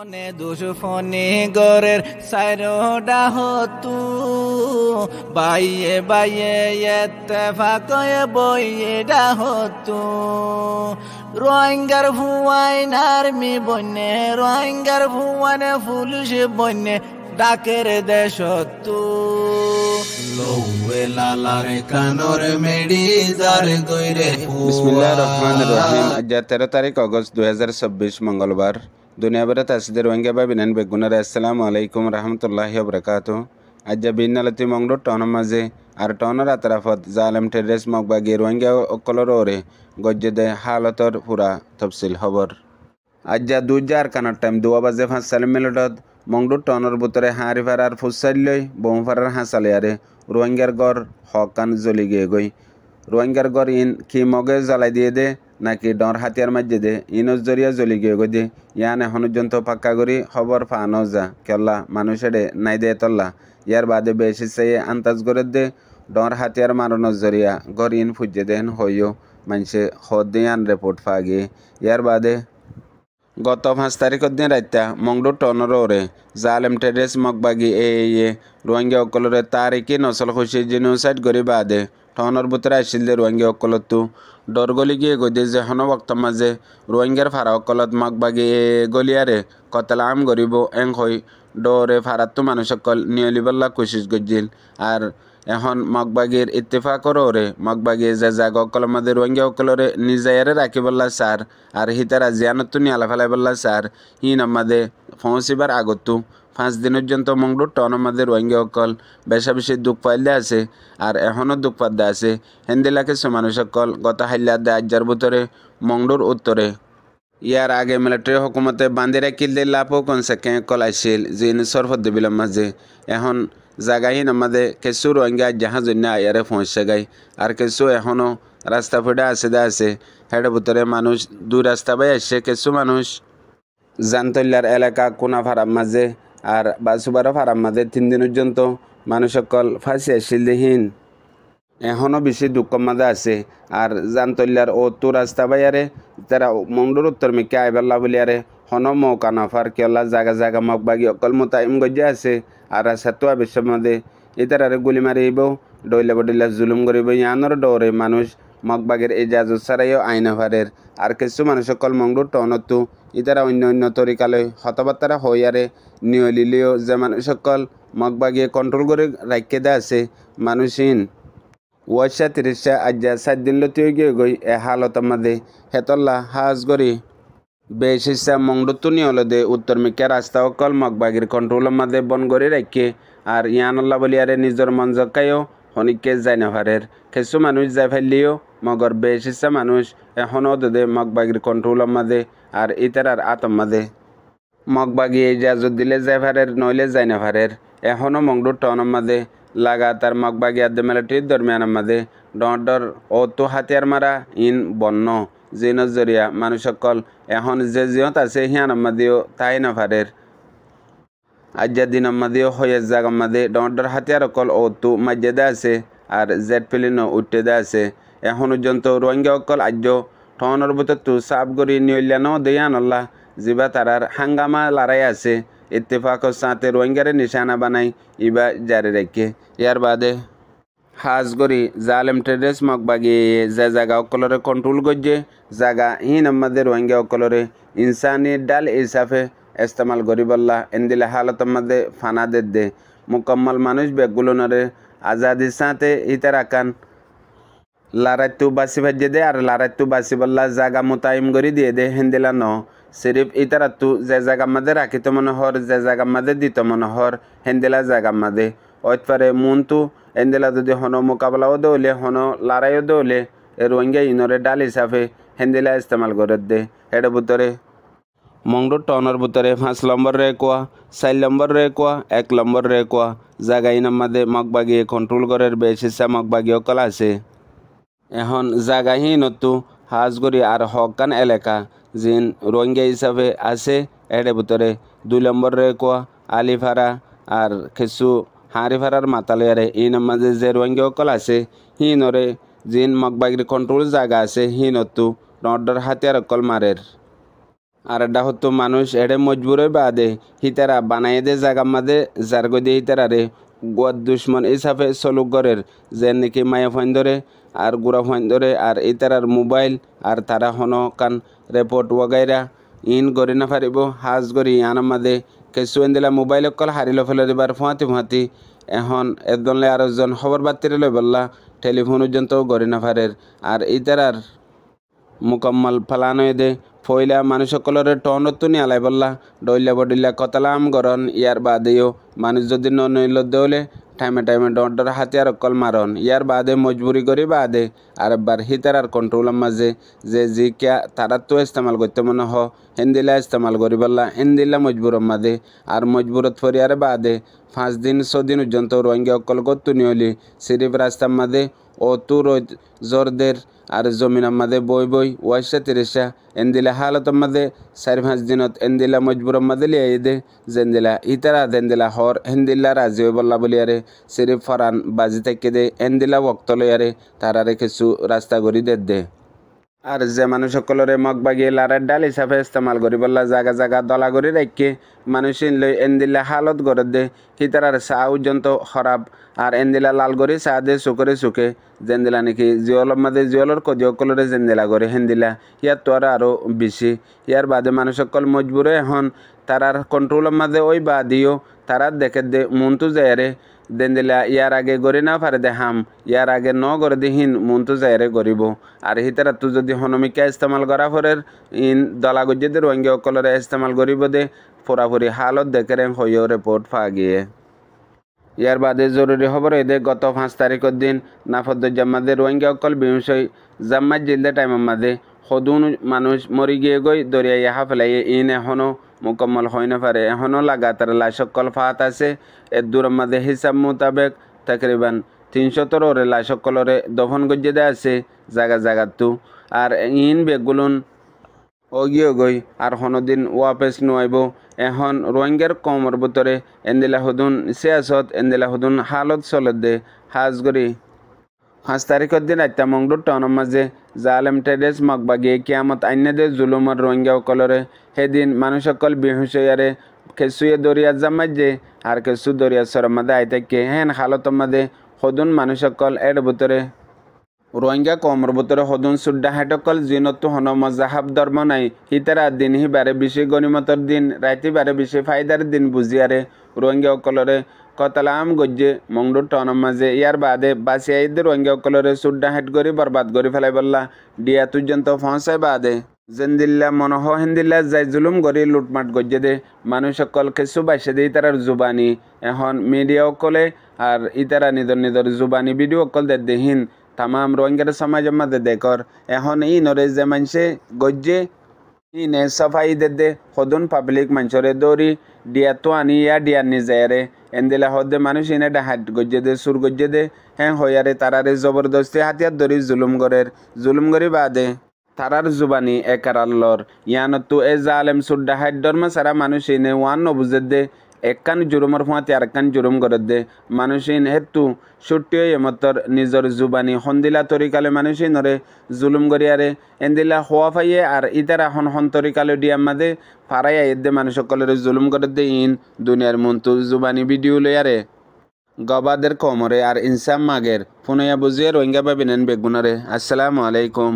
মনে দুশ্মনে গরের সাইরোডা হতু বাইয়ে বাইয়ে এতে ফাঁকয়ে বইয়ে ডা হতু রোহিঙ্গার ভুয়াইন আর্মি বন্যে রোহিঙ্গার ভুয়ানে পুলিশ বন্যে ডাকের দেশ তু তেরো তারিখ অগস্ট দুই মঙ্গলবার দুনিয়াবরে তাসিদের রোহিঙ্গা বা বিনান বেগুনার আসসালামু আলাইকুম রহমতুল্লাহি বরকাত আজ বিন্নালতি মংডো টন মাঝে আর টনর আতরাফত জালেম টেরেস মগবাগি রোহিঙ্গা অকলর ওরে গজ্জেদে হালতর পুরা তফসিল খবর আজ্জা দুজার কানার টাইম দুয়া বাজে পাঁচ চালি মিনিটত মংডু টনৰ বুটৰে হাঁৰি ফাৰাৰ ফুচাৰি লৈ বোমফাৰাৰ হাঁচালিয়াৰে ৰোহিংগাৰ গড় হকান জ্বলি গৈ ৰোহিংগাৰ গড় ইন কি মগে জ্বলাই দিয়ে দে নাকি ডর হাতিয়ার মাঝে দে ইনজ জরিয়া জ্বলি গিয়ে গদে ইয়ানে হনুজন্ত পাক্কা করি খবর ফা নজা কেল্লা মানুষেরে নাই দে তল্লা ইয়ার বাদে বেশি সেই আন্তাজ করে দে ডর হাতিয়ার মারণর জরিয়া গর ইন ফুজে দেন হইও মানুষে হদ দিয়ান রেপোর্ট ফাগে ইয়ার বাদে গত পাঁচ তারিখের দিন রাত্যা মংডু টনর ওরে জালেম টেরেস মগবাগি এ এ রোহিঙ্গা অকলরে একই নসল খুশি জিনোসাইড করি বাদে টহনৰ বুটৰে আছিল দে ডরগলি গিয়ে গদে যে হনভক্ত মাজে ৰোহিংগাৰ ফাৰাসকলত মাক বাগি কতলা আম গৰিব এং হৈ দৌৰে ফাৰাতটো নিয়লি নিয়লিবল্লা কোচিছ গজিল আৰু এখন জাগ অকল মগবাগীৰ জেজাগসকলৰ অকলরে নিজায়ারে রাখি ৰাখিবলা ছাৰ আৰু হিতারা ৰাজিয়ানতো নিয়ালা বললা ছাৰ হি নমাদে ফৌচিবাৰ আগত পাঁচ দিনের জন্য মংডুর টন আমাদের রোহিঙ্গা সকল বেশা বেশি দুঃখ পাইলে আছে আর এখনও দুঃখ পাদ্দা আছে হেন্দিলাকে মানুষ সকল গত হাইলার দে ভিতরে মংডুর উত্তরে ইয়ার আগে মিলিটারি হকুমতে বান্দিরে কিলদের লাভও কনসে কেঁকল কল যি যে দিবিলৰ মাজে এখন জাগাহীন আমাদের কিছু রোহিঙ্গা জাহাজ জন্য আয়ারে পৌঁছে গাই আর কিছু এখনও রাস্তা ফিডা আছে দা আছে হেডে ভিতরে মানুষ দুই রাস্তা বাই আসছে কিছু মানুষ জানতল্যার এলাকা কোনাফারার মাঝে আর বাসুবার ফারাম মাঝে তিন দিন পর্যন্ত মানুষ সকল ফাঁসি আসিল দেহীন এখনও বেশি দুঃখ মাঝে আছে আর জানতলিয়ার ও তো রাস্তা বাইয়ারে তারা মন্ডুর উত্তর মেকে আইবাল্লা বলিয়ারে হন মৌকা নফার কেলা জাগা জাগা মগ বাগি অকল মোতাইম গজ্জা আছে আর সাতু আবিশ্ব মাঝে এটার গুলি মারিব ডইলাব বডিলা জুলুম করিব ইয়ানোর ডরে মানুষ মগবাগের এজাজত ছাড়াইও আইনভারের আর কিছু মানুষসকল মঙ্গলুর টনতু ইতারা অন্য অন্য তরিকালৈ হতবার্তারা হইয়ারে নিয়লিলেও যে মানুষসকল মগবাগিয়ে কন্ট্রোল করে রাখে দে আছে মানুষহীন ওয়াশা তিরিশা আজ্জা সাত দিন লতিও গিয়ে গই এ হালত মাদে হেতল্লা হাজ গরি বেশিসা মংডুতু নিয়লদে উত্তর মিকা রাস্তা অকল মগবাগির কন্ট্রোল মাদে বন গরি রাখে আর ইয়ানল্লা বলিয়ারে নিজের মন জকাইও হনিকে যাই নাভারের কিছু মানুষ যাই ফেললিও মগর বেশ হিসা মানুষ এখনও দে মগবাগির কন্ট্রোল মাদে আর ইতারার আতম মাদে মগবাগি এই জাজত দিলে যায় ভারের নইলে যায় না ভারের এখনও মংডুর টনের মাদে লাগাতার মগবাগি আদ্য মেলাটির দরমিয়ান মাদে ডর ও তো হাতিয়ার মারা ইন বন্য জিন জরিয়া সকল এখন যে জিয়ত আছে হিয়ান মাদিও তাই না ভারের আজ্জা দিন মাদিও হয়ে জাগম মাদে ডর হাতিয়ার অকল ও তু মাজ্জাদা আছে আর জেট ফিলিনও উঠতে দা আছে এখন পর্যন্ত রোহিঙ্গা অকল আজ্য ঠনের ভিতরতো সাপ গড়ি নিয়ল্যানো দেয়ান আল্লাহ জিবা তারার হাঙ্গামা লড়াই আছে ইত্তেফাক সাথে রোহিঙ্গারে নিশানা বানাই ইবা জারি রেখে ইয়ার বাদে হাজগরি জালেম টেরেস মগবাগি যে জায়গা অকলরে কন্ট্রোল করছে জায়গা হিন আমাদের রোহিঙ্গা অকলরে ইনসানি ডাল হিসাবে ইস্তেমাল বললা এন্দিলে হালত আমাদের ফানা দে মুকম্মল মানুষ বেগুলোনরে আজাদির সাথে ইতার আকান লারাইতু বাসি ভাজ্যে দে আর লারাইতু বাসি বল্লা জাগা মোতায়েম করে দিয়ে দে হেন্দিলা ন সিরিফ ইতারা তু যে জায়গা মাদে রাখিত হর যে জায়গা মাদে দিত মনোহর হেন্দিলা জায়গা মাদে অতপারে মুন্তু হেন্দিলা যদি হন মোকাবিলাও দৌলে হন লারাইও দৌলে রোহিঙ্গা ইনরে ডাল হিসাবে হেন্দিলা ইস্তেমাল করে দে হেডে ভিতরে মংডো টনের বুতরে পাঁচ নম্বর রে কোয়া চার নম্বর রে কোয়া এক নম্বর রে কোয়া জাগাই মাদে মগবাগিয়ে কন্ট্রোল করার বেশ হিসা মগবাগিয়ে কলা আছে এখন জাগাহী নতু হাজগুৰি আৰু হকান এলেকা যেন ৰোহিংগা হিচাপে আছে এৰে বুটৰে দুই নম্বৰৰে কোৱা আলি ভাড়া আৰু কিছু হাঁহি ভাড়াৰ মাতালিয়াৰে ই নম্বৰ যে ৰোহিংগীসকল আছে সি নৰে যেন মগবাগৰি কণ্ট্ৰল জাগা আছে সি নতু নৰ্দৰ হাতীয়াৰ অকল মাৰে আৰু এডাহতো মানুহ এৰে মজবুৰৈ বা দে সীতাৰা বানাই দে জাগা মাদে জাৰগৈ দে সীতাৰাৰে গোৱাত দুশ্মন হিচাপে চলুক গড়েৰ যেন নেকি মায়ে ভয়ন্দৰে আর গুড়া ধরে আর এই তারার মোবাইল আর তারা হনকান রেপোর্ট ওগাইরা ইন গড়ি নাফারিব হাজ গড়ি আনামাদে কেসুয়েন দিলা মোবাইল অকল হারিল ফেলে দিবার ফুঁহাতি ফুঁহাতি এখন এজনলে আর একজন খবর বাতিরে লই বললা টেলিফোন পর্যন্ত গড়ি ফারের আর এই তারার মোকাম্মল ফালানোয় দে ফইলা টন তুনি আলাই বললা ডইলা বডিলা কতালাম গরন ইয়ার বাদেও মানুষ যদি নইল দেওলে টাইমে টাইমে ডর হাতিয়ার অকল মারন ইয়ার বাদে মজবুরি করি বাদে আর একবার হিতার আর কন্ট্রোলের মাঝে যে যি কিয়া তারাতো ইস্তেমাল করতে মনে হ হিন্দিলা ইস্তেমাল করি পারলা হিন্দিলা মজবুরের মাঝে আর মজবুরত ফরি আর বাদে পাঁচ দিন ছদিন পর্যন্ত রোহিঙ্গা রোহিঙ্গাসকলক নিয়লি সিরিফ রাস্তার মাঝে অতু জরদের আর জমিনার মাঝে বই বই ওয়াইশা তিরিশা এন্দিলা হালতর মাঝে চারি পাঁচ দিনত এন্দিলা মজবুরের মাঝে লিয়াই দে জেন্দিলা ইতারা দেন্দিলা হর হেন্দিল্লা রাজি হয়ে বললা আরে সিরিফ ফরান বাজি থেকে দে এন্দিলা বক্ত লইয়ারে তারারে কিছু রাস্তা গড়ি দে দে আৰু যে মানুহসকলৰে মগ বাগি লাৰাৰ ডাল হিচাপে ইস্তেমাল কৰিবলা জাগা জাগা দলা কৰি ৰাখি মানুহচিন লৈ এন্দিলা হালত গৰত দে সীতাৰ চাহ পৰ্যন্ত খৰাব আৰু এনদিলা লাল কৰি চাহ দে চুকৰে চুকে যেন্দিলা নেকি জিয়লৰ মাজে জিয়লৰ কদিসকলৰে জেনদিলা কৰে সেন্দিলা ইয়াত তোৰ আৰু বেছি ইয়াৰ বাদে মানুষ মানুহসকল মজবুৰে এখন তাৰাৰ কণ্ট্ৰলৰ মাজে ঐ বা দিও তাৰাত দেখে দে মনটো যায় দেনদিলা ইয়ার আগে গড়ি না পারে দেহাম ইয়ার আগে ন গড়ে দিহীন মন মনটো যাইরে গড়িব আর হিতারা তু যদি হনমিকা ইস্তেমাল করা ফরের ইন দলা গজ্জেদে রোহিঙ্গা অকলরে ইস্তেমাল গরিব দে ফোরাফুরি হালত দেখে রে হইও রিপোর্ট ফা গিয়ে ইয়ার বাদে জরুরি খবর এদে গত পাঁচ তারিখের দিন জাম্মাদের রোহিঙ্গা অকল বিহুসই জাম্মাদ জিলদে টাইমাম্মাদে সদুন মানুষ মরি গিয়ে গই দরিয়া ইহা ফেলাইয়ে ইন এখনও হয় না পারে এখনও লাগাতার লাইসকল ফাত আছে এর দূরের মাঝে হিসাব মোতাবেক তাকরিবান তিনশো তরে লাইসকলরে দফন গজ্জে দেওয়া আছে জাগা জায়গার তু আর ইন বেগুলুন অগিয়ে গই আর হনদিন ওয়াপেস নোয়াইব এখন রোহিঙ্গার কমর ভিতরে এন্দিলা হুদুন সিয়াসত এন্দিলা হুদুন হালত চলত দে হাজগরি পাঁচ তারিখের দিন আত্মা মংডুর টাউনের মাঝে জালেম টেডেস মগবাগিয়ে কিয়ামত আন্যদে জুলুমর রোহিঙ্গাসকলরে সেইদিন মানুষসকল বিহুসয়ারে কেঁচুয়ে দরিয়া জামাজে আর কেঁচু দরিয়া সরমাদে আই থাকে হেন হালতর মাঝে সদুন মানুষসকল এর ভিতরে রোহিঙ্গা কমর ভিতরে সদুন চুড্ডা হাটকল জিনতো হনম জাহাব ধর্ম নাই হিতারা দিন হি বারে বেশি গণিমতর দিন রাইতি বারে বেশি ফায়দার দিন বুঝিয়ারে রোহিঙ্গাসকলরে কতলাম গজ্জে মংডুর টনম মাঝে ইয়ার বাদে বাসিয়াইদের রঙ্গকলরে সুড্ডা হেট করে বরবাদ করে ফেলাই বললা ডিয়া তুর্যন্ত ফসাই বাদে জেন্দিল্লা মনহ হেন্দিল্লা যাই জুলুম গড়ি লুটমাট গজ্জে দে মানুষ সকল কেসু বাইসে দে ইতারার জুবানি এখন মিডিয়া অকলে আর ইতারা নিদর নিদর জুবানি ভিডিও অকল দে দেহীন তামাম রোহিঙ্গার সমাজের মাঝে দেখর এখন ই নরে যে মানসে গজ্জে ইনে সফাই দে দে সদন পাবলিক মানুষরে দৌড়ি ডিয়া তো আনি ইয়া ডিয়ার নিজেরে এন্দিলা হদ্দে মানুষ এনে ডাহাত গজ্জে দে সুর গজ্জে দে হ্যাঁ হইয়ারে তারারে জবরদস্তি হাতিয়ার ধরি জুলুম গরের জুলুম গরি বাদে তারার জুবানি একার একারাল্লর ইয়ানতো এ জালেম সুর ডাহাত ডর্মা সারা মানুষ এনে ওয়ান নবুজে দে একখান আর ফুৱাতে জুরুম করে দে মানুহীন হেতু ছুটিয়ে এমতৰ নিজৰ জুবানী সন্দিলা তৰিকালে নরে জুলুম গৰিয়াৰে এন্দিলা হোৱা ফাইয়ে আর ইতার এখন হন তরিকালে ডিয়াম মাদে ফারাই দে মানুষ সকলের জুলুম করে দে ইন দুনিয়াৰ মনটো জুবানী ভিডিঅ' লৈয়াৰে গবাদের কমরে আর ইনসাম মাগের পুনয়া বুঝিয়ে রোহিঙ্গা বাবিনেন বেগুনারে আসসালামু আলাইকুম